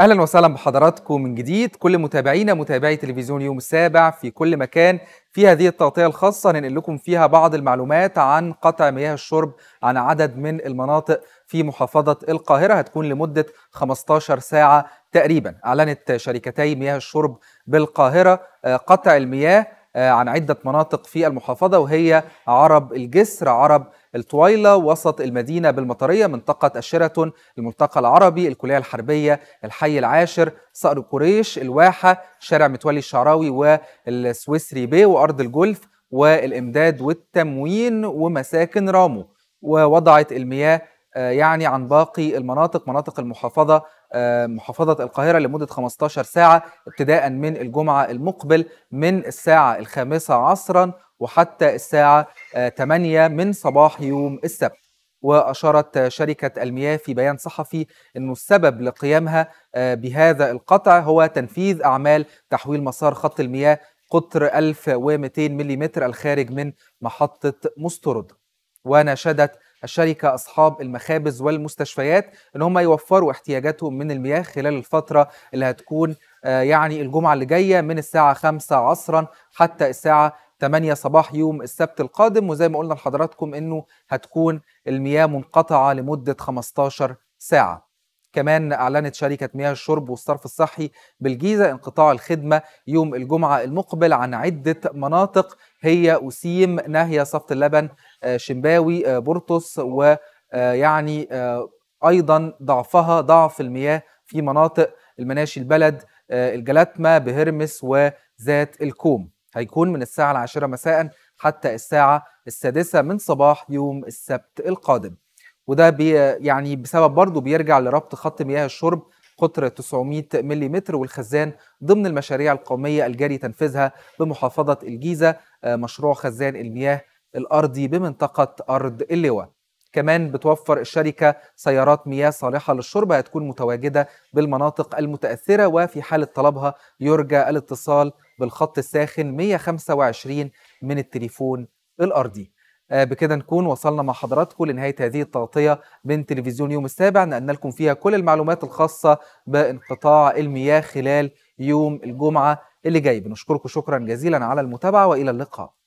اهلا وسهلا بحضراتكم من جديد كل متابعينا متابعي تلفزيون يوم السابع في كل مكان في هذه التغطيه الخاصه هننقل لكم فيها بعض المعلومات عن قطع مياه الشرب عن عدد من المناطق في محافظه القاهره هتكون لمده 15 ساعه تقريبا اعلنت شركتي مياه الشرب بالقاهره آه، قطع المياه آه، عن عدة مناطق في المحافظة وهي عرب الجسر عرب الطويلة وسط المدينة بالمطرية منطقة الشيراتون الملتقى العربي الكلية الحربية الحي العاشر صقر قريش الواحة شارع متولي الشعراوي والسويسري بي وأرض الجولف والإمداد والتموين ومساكن رامو ووضعت المياه آه، يعني عن باقي المناطق مناطق المحافظة آه، محافظة القاهرة لمدة 15 ساعة ابتداء من الجمعة المقبل من الساعة الخامسة عصرا وحتى الساعة 8 آه، من صباح يوم السبت وأشارت شركة المياه في بيان صحفي أنه السبب لقيامها بهذا القطع هو تنفيذ أعمال تحويل مسار خط المياه قطر 1200 ملم الخارج من محطة مسترد وناشدت الشركة أصحاب المخابز والمستشفيات إن هم يوفروا احتياجاتهم من المياه خلال الفترة اللي هتكون آه، يعني الجمعة اللي جاية من الساعة 5 عصرا حتى الساعة 8 صباح يوم السبت القادم وزي ما قلنا لحضراتكم انه هتكون المياه منقطعه لمده 15 ساعه. كمان اعلنت شركه مياه الشرب والصرف الصحي بالجيزه انقطاع الخدمه يوم الجمعه المقبل عن عده مناطق هي وسيم ناهيه صفت اللبن آه، شمباوي آه، بورتوس ويعني آه، ايضا ضعفها ضعف المياه في مناطق المناشي البلد الجلاتما بهرمس وذات الكوم هيكون من الساعة العاشرة مساء حتى الساعة السادسة من صباح يوم السبت القادم وده بي يعني بسبب برضه بيرجع لربط خط مياه الشرب قطر 900 ملم والخزان ضمن المشاريع القومية الجاري تنفيذها بمحافظة الجيزة مشروع خزان المياه الأرضي بمنطقة أرض اللواء كمان بتوفر الشركة سيارات مياه صالحة للشرب هتكون متواجدة بالمناطق المتأثرة وفي حالة طلبها يرجى الاتصال بالخط الساخن 125 من التليفون الأرضي آه، بكده نكون وصلنا مع حضراتكم لنهاية هذه التغطية من تلفزيون يوم السابع نقلنا لكم فيها كل المعلومات الخاصة بانقطاع المياه خلال يوم الجمعة اللي جاي بنشكركم شكرا جزيلا على المتابعة وإلى اللقاء